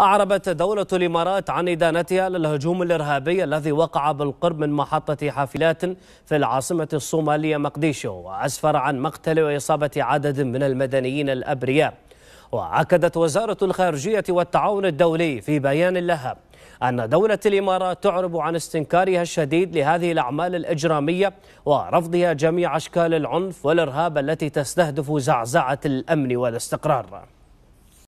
أعربت دولة الإمارات عن إدانتها للهجوم الإرهابي الذي وقع بالقرب من محطة حافلات في العاصمة الصومالية مقديشو وأسفر عن مقتل وإصابة عدد من المدنيين الأبرياء وأكدت وزارة الخارجية والتعاون الدولي في بيان لها أن دولة الإمارات تعرب عن استنكارها الشديد لهذه الأعمال الإجرامية ورفضها جميع أشكال العنف والإرهاب التي تستهدف زعزعة الأمن والاستقرار